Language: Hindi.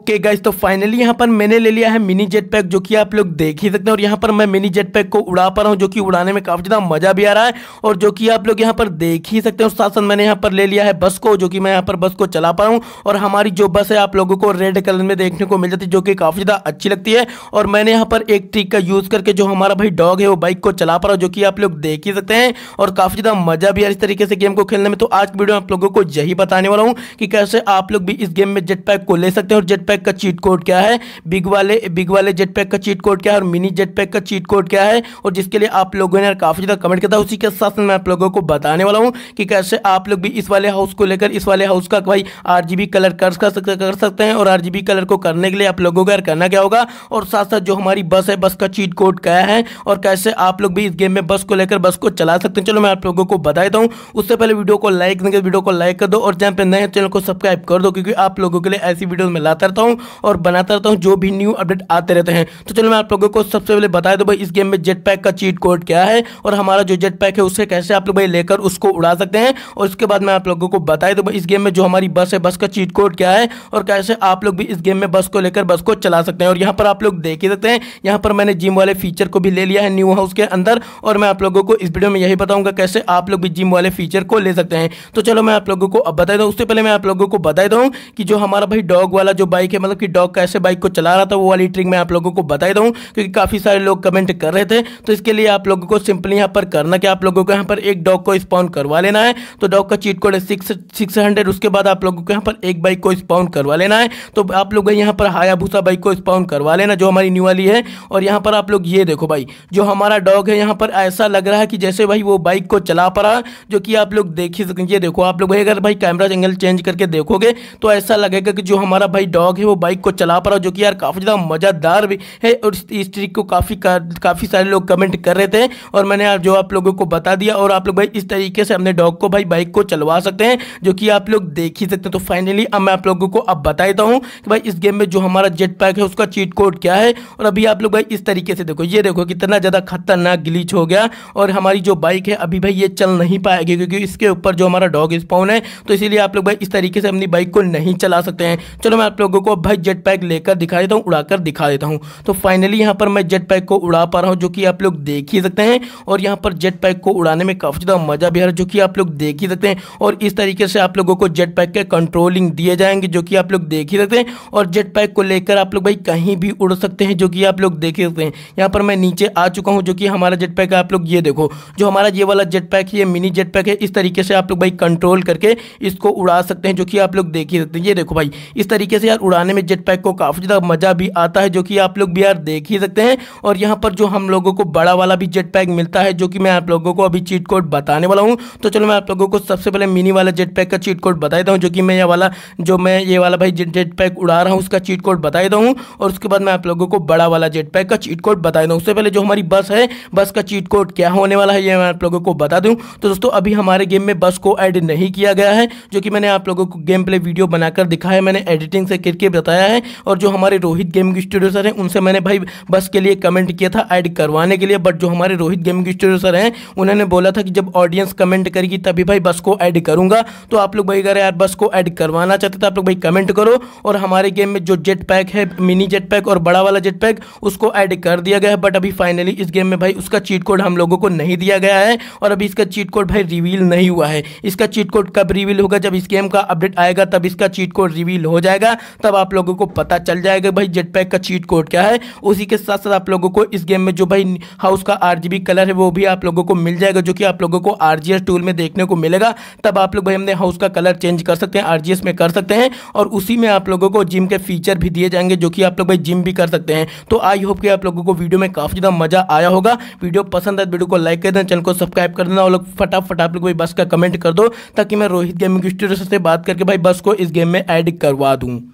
ओके गाइज तो फाइनली यहाँ पर मैंने ले लिया है मिनी जेट पैक जो कि आप लोग देख ही सकते हैं और यहाँ पर मैं मिनी जेट पैक को उड़ा पा रहा हूँ जो कि उड़ाने में काफ़ी ज़्यादा मज़ा भी आ रहा है और जो कि आप लोग यहाँ पर देख ही सकते हैं और साथ साथ मैंने यहाँ पर ले लिया है बस को जो कि मैं यहाँ पर बस को चला पा रहा हूँ और हमारी जो बस है आप लोगों को रेड कलर में देखने को मिल जाती है जो कि काफ़ी ज़्यादा अच्छी लगती है और मैंने यहाँ पर एक ट्रिक का यूज़ करके जो हमारा भाई डॉग है वो बाइक को चला पा रहा हूँ जो कि आप लोग देख ही सकते हैं और काफ़ी ज़्यादा मज़ा भी आ इस तरीके से गेम को खेलने में तो आज की वीडियो आप लोगों को यही बताने वाला हूँ कि कैसे आप लोग भी इस गेम में जेट पैक को ले सकते हैं और जेट पैक का चीट कोड क्या है बिग वाले बिग वाले जेट पैक का चीट कोड क्या है और मिनी जेट पैक का चीट कोड क्या है और जिसके लिए आप लोगों ने काफ़ी ज़्यादा कमेंट किया था उसी के साथ मैं आप लोगों को बताने वाला हूँ कि कैसे आप लोग भी इस वाले हाउस को लेकर इस वाले हाउस का भाई आर कलर कर सकते कर सकते हैं और आर कलर को करने के लिए आप लोगों को करना क्या होगा और साथ साथ जो हमारी बस है बस का चीट कोड क्या है और कैसे आप लोग भी इस गेम में बस को लेकर बस को चला सकते हैं चलो मैं आप लोगों को बता देता हूँ उससे पहले वीडियो को लाइक वीडियो को लाइक कर दो और जहाँ पे नए चैनल को सब्सक्राइब कर दो क्योंकि आप लोगों के लिए ऐसी वीडियो में लाता करता हूँ और बनाता रहता हूँ जो भी न्यू अपडेट आते रहते हैं तो चलो मैं आप लोगों को सबसे पहले बताया दो भाई इस गेम में जेट पैक का चीट कोड क्या है और हमारा जो जेट पैक है उससे कैसे आप लोग भाई लेकर उसको उड़ा सकते हैं और उसके बाद मैं आप लोगों को बताया दो भाई इस गेम में जो हमारी बस है बस का चीट कोड क्या है और कैसे आप लोग भी इस गेम में बस को लेकर बस को चला सकते हैं और यहाँ पर आप लोग देख ही सकते हैं यहाँ पर मैंने जिम वाले फीचर को भी ले लिया है न्यू हाउस के अंदर और मैं आप लोगों को इस वीडियो में यही बताऊंगा कैसे आप लोग भी जिम वाले फीचर को ले सकते हैं तो चलो मैं आप लोगों को अब बताया दूँ उससे पहले मैं आप लोगों को बताया दूँ कि जो हमारा भाई डॉग वाला जो बाइक बाइक है मतलब कि डॉग कैसे बाइक को चला रहा था वो वाली ट्रिक मैं आप लोगों को बता दूँ क्योंकि काफ़ी सारे लोग कमेंट कर रहे थे तो इसके लिए आप लोगों को सिंपली यहाँ पर करना कि आप लोगों को यहाँ पर एक डॉग को स्पॉन करवा लेना है तो डॉग का चीट कोड है सिक्स उसके बाद आप लोगों को यहाँ पर एक बाइक को स्पॉन करवा लेना है तो आप लोग यहाँ पर हायाभूसा बाइक को स्पॉन करवा लेना जो हमारी न्यू वाली है और यहाँ पर आप लोग ये देखो भाई जो हमारा डॉग है यहाँ पर ऐसा लग रहा है कि जैसे भाई वो बाइक को चला पा रहा जो कि आप लोग देख ही सकेंगे देखो आप लोग भाई अगर भाई कैमरा जंगल चेंज करके देखोगे तो ऐसा लगेगा कि जो हमारा भाई डॉग डॉग है वो बाइक को चला पा रहा हूँ जो कि यार काफ़ी ज़्यादा मज़ेदार भी है और इस ट्रिक को काफ़ी काफ़ी सारे लोग कमेंट कर रहे थे और मैंने जो आप लोगों को बता दिया और आप लोग भाई इस तरीके से अपने डॉग को भाई बाइक को चलवा सकते हैं जो कि आप लोग देख ही सकते हैं तो फाइनली अब मैं आप लोगों को अब बता देता हूँ कि भाई इस गेम में जो हमारा जेट पैक है उसका चीट कोड क्या है और अभी आप लोग भाई इस तरीके से देखो ये देखो कितना ज़्यादा खतरनाक ग्लीच हो गया और हमारी जो बाइक है अभी भाई ये चल नहीं पाएगी क्योंकि इसके ऊपर जो हमारा डॉग स्पाउन है तो इसीलिए आप लोग भाई इस तरीके से अपनी बाइक को नहीं चला सकते हैं चलो मैं आप लोग लोगों को भाई जेट पैक लेकर दिखा देता हूँ उड़ाकर दिखा देता हूँ तो फाइनली यहाँ पर मैं जेट पैक को उड़ा पा रहा हूँ जो कि आप लोग देख ही सकते हैं और यहाँ पर जेट पैक को उड़ाने में काफ़ी ज़्यादा मज़ा भी आ रहा है जो कि आप लोग देख ही सकते हैं और इस तरीके से आप लोगों को जेट पैक के कंट्रोलिंग दिए जाएंगे जो कि आप लोग देख ही सकते हैं और जेट पैक को लेकर आप लोग भाई कहीं भी उड़ सकते हैं जो कि आप लोग देख ही सकते हैं यहाँ पर मैं नीचे आ चुका हूँ जो कि हमारा जेट पैक है आप लोग ये देखो जो हमारा ये वाला जेट पैक है ये मिनी जेट पैक है इस तरीके से आप लोग भाई कंट्रोल करके इसको उड़ा सकते हैं जो कि आप लोग देख ही सकते हैं ये देखो भाई इस तरीके से यार उड़ाने में जेट पैक को काफ़ी ज़्यादा मज़ा भी आता है जो कि आप लोग भी यार देख ही सकते हैं और यहाँ पर जो हम लोगों को बड़ा वाला भी जेट पैक मिलता है जो कि मैं आप लोगों को अभी चीट कोड बताने वाला हूँ तो चलो मैं आप लोगों को सबसे पहले मिनी वाला जेट पैक का चीट कोड बता देता हूँ जो कि मैं ये वाला जो मैं ये वाला भाई जेट पैक उड़ा रहा हूँ उसका चीट कोड बता देता हूँ और उसके बाद मैं आप लोगों को बड़ा वाला जेट पैक का चीट कोड बता देता हूँ उससे पहले जो हमारी बस है बस का चीट कोड क्या होने वाला है ये मैं आप लोगों को बता दूँ तो दोस्तों अभी हमारे गेम में बस को ऐड नहीं किया गया है जो कि मैंने आप लोगों को गेम प्ले वीडियो बनाकर दिखाया मैंने एडिटिंग से लिख के बताया है और जो हमारे रोहित गेमिंग स्टूडियो सर हैं उनसे मैंने भाई बस के लिए कमेंट किया था ऐड करवाने के लिए बट जो हमारे रोहित गेमिंग स्टूडियो सर हैं उन्होंने बोला था कि जब ऑडियंस कमेंट करेगी तभी भाई बस को ऐड करूँगा तो आप लोग भाई अगर यार बस को ऐड करवाना चाहते तो आप लोग भाई कमेंट करो और हमारे गेम में जो जेट पैक है मिनी जेट पैक और बड़ा वाला जेट पैक उसको ऐड कर दिया गया है बट अभी फाइनली इस गेम में भाई उसका चीट कोड हम लोगों को नहीं दिया गया है और अभी इसका चीट कोड भाई रिवील नहीं हुआ है इसका चीट कोड कब रिवील होगा जब इस गेम का अपडेट आएगा तब इसका चीट कोड रिवील हो जाएगा तब आप लोगों को पता चल जाएगा भाई जेट पैक का चीट कोड क्या है उसी के साथ साथ आप लोगों को इस गेम में जो भाई हाउस का आर कलर है वो भी आप लोगों को मिल जाएगा जो कि आप लोगों को आर टूल में देखने को मिलेगा तब आप लोग भाई हमने हाउस का कलर चेंज कर सकते हैं आर में कर सकते हैं और उसी में आप लोगों को जिम के फीचर भी दिए जाएंगे जो कि आप लोग भाई जिम भी कर सकते हैं तो आई होप कि आप लोगों को वीडियो में काफ़ी ज़्यादा मजा आया होगा वीडियो पसंद है वीडियो तो को लाइक कर देना चैनल को सब्सक्राइब कर देना और लोग फटाफट आप लोग भाई बस का कमेंट कर दो ताकि मैं रोहित गेमिंग स्टूडियो से बात करके भाई बस को इस गेम में ऐड करवा दूँ